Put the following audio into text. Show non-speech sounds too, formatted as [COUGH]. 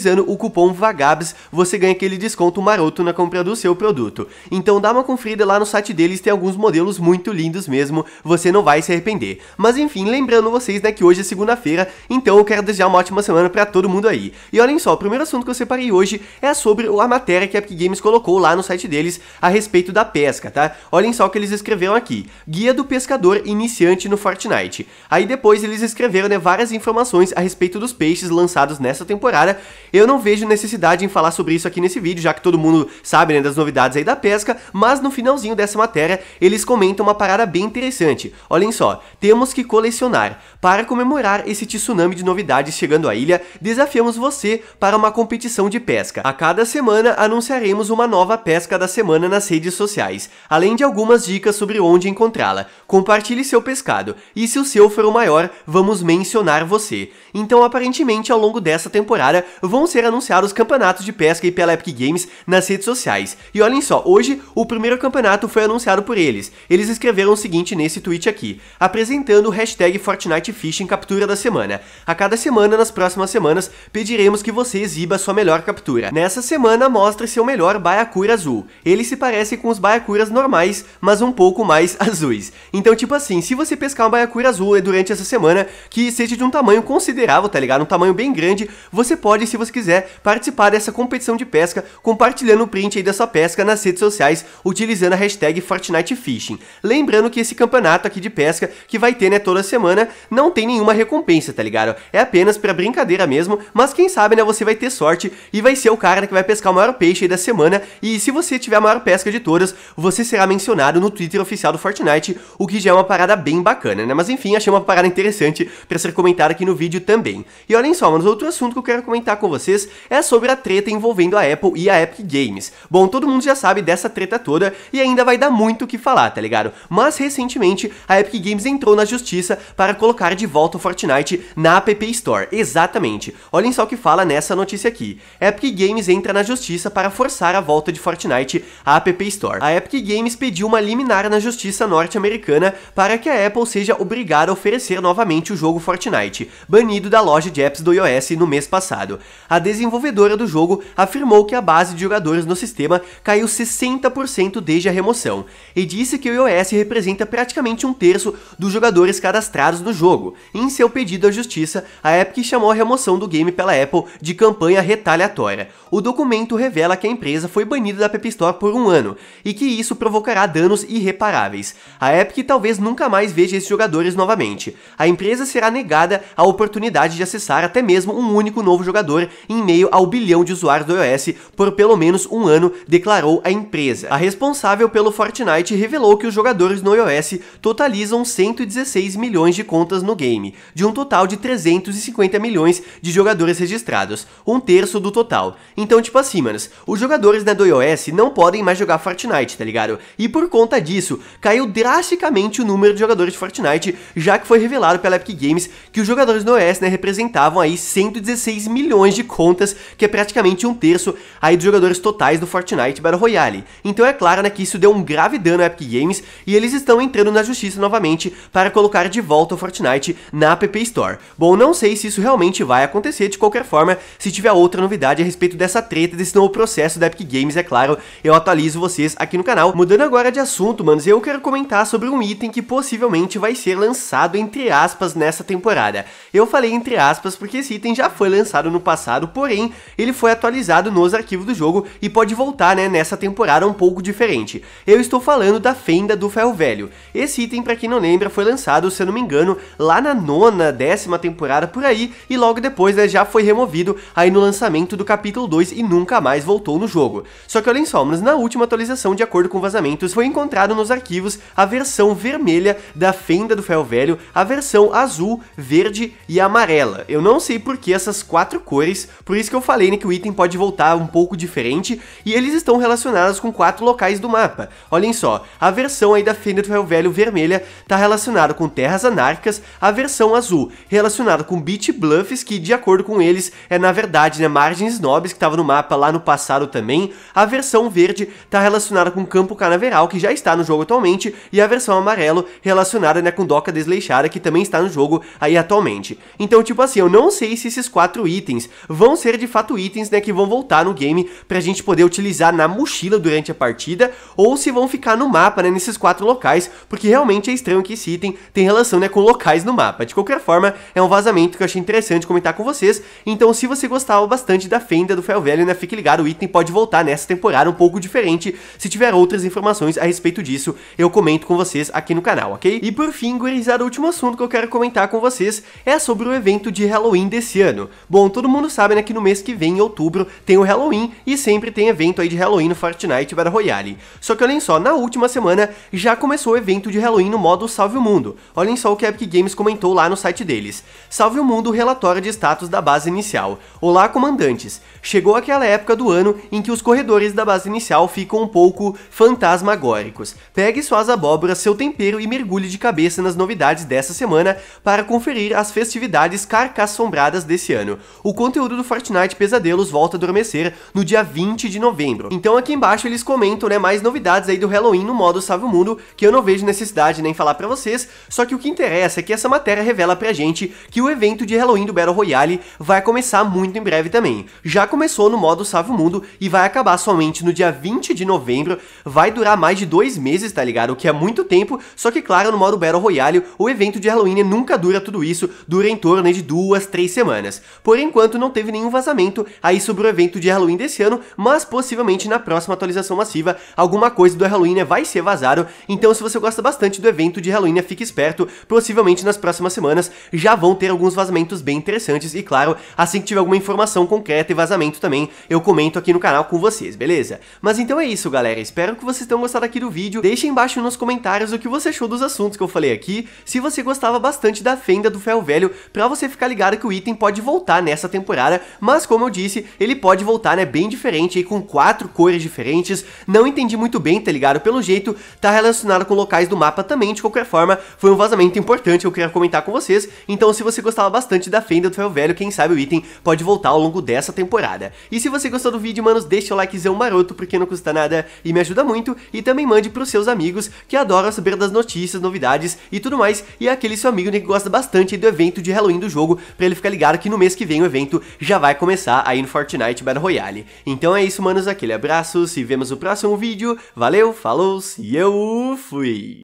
utilizando o cupom VAGABS, você ganha aquele desconto maroto na compra do seu produto. Então dá uma conferida lá no site deles, tem alguns modelos muito lindos mesmo, você não vai se arrepender. Mas enfim, lembrando vocês né, que hoje é segunda-feira, então eu quero desejar uma ótima semana para todo mundo aí. E olhem só, o primeiro assunto que eu separei hoje é sobre a matéria que a Epic Games colocou lá no site deles a respeito da pesca, tá? Olhem só o que eles escreveram aqui, Guia do Pescador Iniciante no Fortnite. Aí depois eles escreveram né, várias informações a respeito dos peixes lançados nessa temporada eu não vejo necessidade em falar sobre isso aqui nesse vídeo, já que todo mundo sabe né, das novidades aí da pesca, mas no finalzinho dessa matéria eles comentam uma parada bem interessante. Olhem só, temos que colecionar. Para comemorar esse tsunami de novidades chegando à ilha, desafiamos você para uma competição de pesca. A cada semana anunciaremos uma nova pesca da semana nas redes sociais, além de algumas dicas sobre onde encontrá-la. Compartilhe seu pescado, e se o seu for o maior, vamos mencionar você. Então aparentemente ao longo dessa temporada vão vão ser anunciados campeonatos de pesca e pela Epic Games nas redes sociais. E olhem só, hoje o primeiro campeonato foi anunciado por eles. Eles escreveram o seguinte nesse tweet aqui, apresentando o hashtag Fortnite Fishing Captura da Semana. A cada semana, nas próximas semanas, pediremos que você exiba sua melhor captura. Nessa semana, mostre seu melhor Baiacura azul. Ele se parece com os Baiacuras normais, mas um pouco mais [LAUGHS] azuis. Então, tipo assim, se você pescar um Baiacura azul eh, durante essa semana, que seja de um tamanho considerável, tá ligado? Um tamanho bem grande, você pode, se você você quiser participar dessa competição de pesca, compartilhando o print aí da sua pesca nas redes sociais, utilizando a hashtag Fortnite Fishing. Lembrando que esse campeonato aqui de pesca, que vai ter né, toda semana, não tem nenhuma recompensa, tá ligado? É apenas pra brincadeira mesmo, mas quem sabe né, você vai ter sorte e vai ser o cara que vai pescar o maior peixe aí da semana, e se você tiver a maior pesca de todas, você será mencionado no Twitter oficial do Fortnite, o que já é uma parada bem bacana, né? Mas enfim, achei uma parada interessante pra ser comentada aqui no vídeo também. E olhem só, mas outro assunto que eu quero comentar com vocês vocês é sobre a treta envolvendo a Apple e a Epic Games. Bom, todo mundo já sabe dessa treta toda e ainda vai dar muito o que falar, tá ligado? Mas recentemente a Epic Games entrou na justiça para colocar de volta o Fortnite na App Store. Exatamente. Olhem só o que fala nessa notícia aqui. Epic Games entra na justiça para forçar a volta de Fortnite à App Store. A Epic Games pediu uma liminar na justiça norte-americana para que a Apple seja obrigada a oferecer novamente o jogo Fortnite, banido da loja de apps do iOS no mês passado a desenvolvedora do jogo afirmou que a base de jogadores no sistema caiu 60% desde a remoção, e disse que o iOS representa praticamente um terço dos jogadores cadastrados no jogo. Em seu pedido à justiça, a Epic chamou a remoção do game pela Apple de campanha retaliatória. O documento revela que a empresa foi banida da App Store por um ano, e que isso provocará danos irreparáveis. A Epic talvez nunca mais veja esses jogadores novamente. A empresa será negada a oportunidade de acessar até mesmo um único novo jogador em meio ao bilhão de usuários do iOS por pelo menos um ano, declarou a empresa. A responsável pelo Fortnite revelou que os jogadores no iOS totalizam 116 milhões de contas no game, de um total de 350 milhões de jogadores registrados, um terço do total. Então, tipo assim, manos, os jogadores né, do iOS não podem mais jogar Fortnite, tá ligado? E por conta disso, caiu drasticamente o número de jogadores de Fortnite, já que foi revelado pela Epic Games que os jogadores no iOS né, representavam aí 116 milhões de contas, que é praticamente um terço aí dos jogadores totais do Fortnite Battle Royale. Então é claro né, que isso deu um grave dano à Epic Games e eles estão entrando na justiça novamente para colocar de volta o Fortnite na App Store. Bom, não sei se isso realmente vai acontecer, de qualquer forma, se tiver outra novidade a respeito dessa treta, desse novo processo da Epic Games, é claro, eu atualizo vocês aqui no canal. Mudando agora de assunto, manos, eu quero comentar sobre um item que possivelmente vai ser lançado entre aspas nessa temporada. Eu falei entre aspas porque esse item já foi lançado no passado, porém, ele foi atualizado nos arquivos do jogo e pode voltar, né, nessa temporada um pouco diferente. Eu estou falando da fenda do ferro velho. Esse item, para quem não lembra, foi lançado, se eu não me engano, lá na nona, décima temporada por aí, e logo depois, né, já foi removido aí no lançamento do capítulo 2 e nunca mais voltou no jogo. Só que olhem só, mas na última atualização, de acordo com vazamentos, foi encontrado nos arquivos a versão vermelha da fenda do ferro velho, a versão azul, verde e amarela. Eu não sei por que essas quatro cores por isso que eu falei né, que o item pode voltar um pouco diferente e eles estão relacionados com quatro locais do mapa. Olhem só, a versão aí da Fênix Velho Vermelha está relacionada com Terras Anárquicas, a versão azul relacionada com Beach Bluffs, que de acordo com eles é na verdade né, Margens Nobres, que estava no mapa lá no passado também. A versão verde está relacionada com Campo Canaveral, que já está no jogo atualmente, e a versão amarelo relacionada né, com Doca Desleixada, que também está no jogo aí atualmente. Então, tipo assim, eu não sei se esses quatro itens vão ser de fato itens né, que vão voltar no game pra gente poder utilizar na mochila durante a partida ou se vão ficar no mapa, né, nesses quatro locais, porque realmente é estranho que esse item tem relação né, com locais no mapa. De qualquer forma, é um vazamento que eu achei interessante comentar com vocês, então se você gostava bastante da fenda do Fel Velho, né, fique ligado, o item pode voltar nessa temporada um pouco diferente, se tiver outras informações a respeito disso, eu comento com vocês aqui no canal, ok? E por fim, gurizada, o último assunto que eu quero comentar com vocês é sobre o evento de Halloween desse ano. Bom, todo mundo sabe sabem né, que no mês que vem, em outubro, tem o Halloween e sempre tem evento aí de Halloween no Fortnite Battle Royale. Só que olhem só, na última semana já começou o evento de Halloween no modo Salve o Mundo. Olhem só o que a Epic Games comentou lá no site deles. Salve o Mundo relatório de status da base inicial. Olá, comandantes. Chegou aquela época do ano em que os corredores da base inicial ficam um pouco fantasmagóricos. Pegue suas abóboras, seu tempero e mergulhe de cabeça nas novidades dessa semana para conferir as festividades carcassombradas desse ano. O conteúdo conteúdo do Fortnite Pesadelos volta a adormecer no dia 20 de novembro. Então aqui embaixo eles comentam, né, mais novidades aí do Halloween no modo Salve o Mundo, que eu não vejo necessidade nem falar para vocês, só que o que interessa é que essa matéria revela pra gente que o evento de Halloween do Battle Royale vai começar muito em breve também. Já começou no modo Salve o Mundo e vai acabar somente no dia 20 de novembro, vai durar mais de dois meses, tá ligado? O que é muito tempo, só que claro, no modo Battle Royale, o evento de Halloween nunca dura tudo isso, dura em torno de duas, três semanas. Por enquanto não tem teve nenhum vazamento aí sobre o evento de Halloween desse ano, mas possivelmente na próxima atualização massiva alguma coisa do Halloween né, vai ser vazado, então se você gosta bastante do evento de Halloween, né, fique esperto, possivelmente nas próximas semanas já vão ter alguns vazamentos bem interessantes e claro, assim que tiver alguma informação concreta e vazamento também, eu comento aqui no canal com vocês, beleza? Mas então é isso galera, espero que vocês tenham gostado aqui do vídeo, deixem embaixo nos comentários o que você achou dos assuntos que eu falei aqui, se você gostava bastante da fenda do ferro velho, pra você ficar ligado que o item pode voltar nessa temporada cara, mas como eu disse, ele pode voltar, né, bem diferente aí, com quatro cores diferentes, não entendi muito bem, tá ligado? Pelo jeito, tá relacionado com locais do mapa também, de qualquer forma, foi um vazamento importante que eu queria comentar com vocês, então se você gostava bastante da fenda do ferro velho, quem sabe o item pode voltar ao longo dessa temporada. E se você gostou do vídeo, manos, deixa o likezão maroto, porque não custa nada e me ajuda muito, e também mande pros seus amigos que adoram saber das notícias, novidades e tudo mais, e aquele seu amigo né, que gosta bastante do evento de Halloween do jogo, pra ele ficar ligado que no mês que vem o evento já vai começar aí no Fortnite Battle Royale. Então é isso, manos, aquele abraço, se vemos no próximo vídeo, valeu, falou, e eu fui!